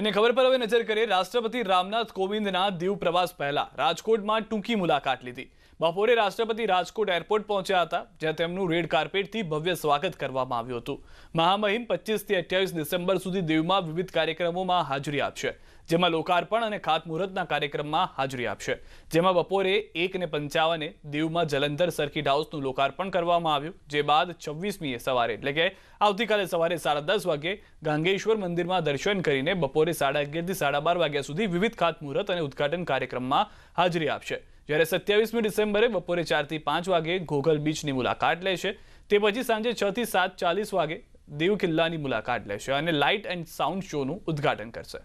એને ખબર પર હવે નજર કરીએ રાષ્ટ્રપતિ રામનાથ કોવિંદના દીવ પ્રવાસ પહેલા રાજકોટમાં ટૂંકી મુલાકાત લીધી બપોરે રાષ્ટ્રપતિ રાજકોટ એરપોર્ટ પહોંચ્યા હતા જ્યાં તેમનું રેડ કાર્પેટથી ભવ્ય સ્વાગત કરવામાં આવ્યું હતું મહામહિમ પચીસથી અઠ્યાવીસ ડિસેમ્બર સુધી દીવમાં વિવિધ કાર્યક્રમોમાં હાજરી આપશે જેમાં લોકાર્પણ અને ખાતમુહૂર્તના કાર્યક્રમમાં હાજરી આપશે જેમાં બપોરે એક ને પંચાવને દીવમાં જલંધર સર્કિટ હાઉસનું લોકાર્પણ કરવામાં આવ્યું જે બાદ છવ્વીસમીએ સવારે એટલે કે આવતીકાલે સવારે સાડા દસ વાગે ગાંગેશ્વર મંદિરમાં દર્શન કરીને બપોરે બપોરે સાડા અગિયારથી સાડા બાર વાગ્યા સુધી વિવિધ ખાતમુહૂર્ત અને ઉદઘાટન કાર્યક્રમમાં હાજરી આપશે જ્યારે સત્યાવીસમી ડિસેમ્બરે બપોરે ચારથી પાંચ વાગે ઘોઘલ બીચની મુલાકાત લેશે તે પછી સાંજે છથી સાત ચાલીસ વાગે દેવ કિલ્લાની મુલાકાત લેશે અને લાઇટ એન્ડ સાઉન્ડ શોનું ઉદઘાટન કરશે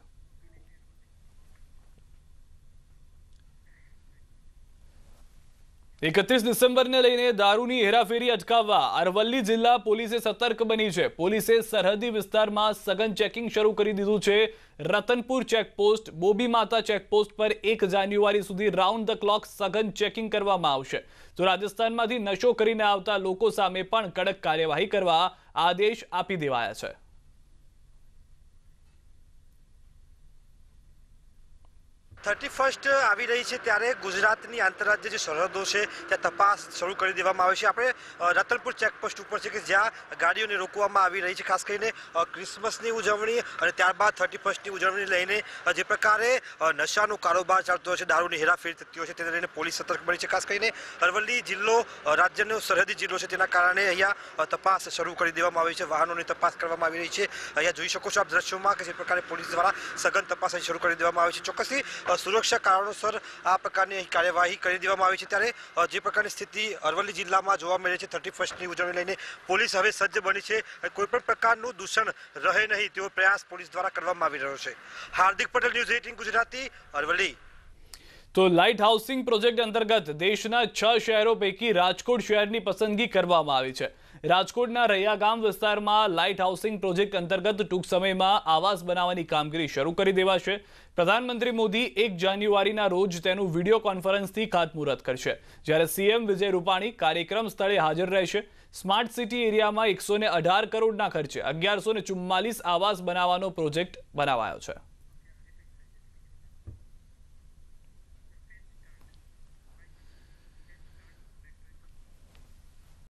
એકત્રીસ ડિસેમ્બરને લઈને દારૂની હેરાફેરી અટકાવવા અરવલ્લી જિલ્લા પોલીસે સતર્ક બની છે પોલીસે સરહદી વિસ્તારમાં સઘન ચેકિંગ શરૂ કરી દીધું છે રતનપુર ચેકપોસ્ટ બોબી માતા ચેકપોસ્ટ પર એક જાન્યુઆરી સુધી રાઉન્ડ ધ ક્લોક સઘન ચેકિંગ કરવામાં આવશે તો રાજસ્થાનમાંથી નશો કરીને આવતા લોકો સામે પણ કડક કાર્યવાહી કરવા આદેશ આપી દેવાયા છે થર્ટી ફર્સ્ટ આવી રહી છે ત્યારે ગુજરાતની આંતરરાજ્ય જે સરહદો છે ત્યાં તપાસ શરૂ કરી દેવામાં આવે છે આપણે રતનપુર ચેકપોસ્ટ ઉપર છે કે જ્યાં ગાડીઓને રોકવામાં આવી રહી છે ખાસ કરીને ક્રિસમસની ઉજવણી અને ત્યારબાદ થર્ટી ફર્સ્ટની ઉજવણી લઈને જે પ્રકારે નશાનો કારોબાર ચાલતો હોય છે દારૂની હેરાફેરી થતી હોય છે તેને લઈને પોલીસ સતર્ક બની છે ખાસ કરીને અરવલ્લી જિલ્લો રાજ્યનો સરહદી જિલ્લો છે તેના કારણે અહીંયા તપાસ શરૂ કરી દેવામાં આવી છે વાહનોની તપાસ કરવામાં આવી રહી છે અહીંયા જોઈ શકો છો આપ દ્રશ્યોમાં કે જે પ્રકારે પોલીસ દ્વારા સઘન તપાસ શરૂ કરી દેવામાં આવી છે ચોક્કસથી સુરક્ષા કારણોસર આ પ્રકારની અહીં કાર્યવાહી કરી દેવામાં આવી છે ત્યારે જે પ્રકારની સ્થિતિ અરવલ્લી જિલ્લામાં જોવા મળે છે થર્ટી ફર્સ્ટની ઉજવણી લઈને પોલીસ હવે સજ્જ બની છે કોઈપણ પ્રકારનું દૂષણ રહે નહીં તેવો પ્રયાસ પોલીસ દ્વારા કરવામાં આવી રહ્યો છે હાર્દિક પટેલ ન્યૂઝ એટીન ગુજરાતી અરવલ્લી તો લાઇટ હાઉસિંગ પ્રોજેક્ટ અંતર્ગત દેશના છ શહેરો પૈકી રાજકોટ શહેરની પસંદગી કરવામાં આવી છે રાજકોટના રૈયા વિસ્તારમાં લાઇટ હાઉસિંગ પ્રોજેક્ટ અંતર્ગત ટૂંક સમયમાં આવાસ બનાવવાની કામગીરી શરૂ કરી દેવાશે પ્રધાનમંત્રી મોદી એક જાન્યુઆરીના રોજ તેનું વિડીયો કોન્ફરન્સથી ખાતમુહૂર્ત કરશે જ્યારે સીએમ વિજય રૂપાણી કાર્યક્રમ સ્થળે હાજર રહેશે સ્માર્ટ સિટી એરિયામાં એકસો કરોડના ખર્ચે અગિયારસો આવાસ બનાવવાનો પ્રોજેક્ટ બનાવાયો છે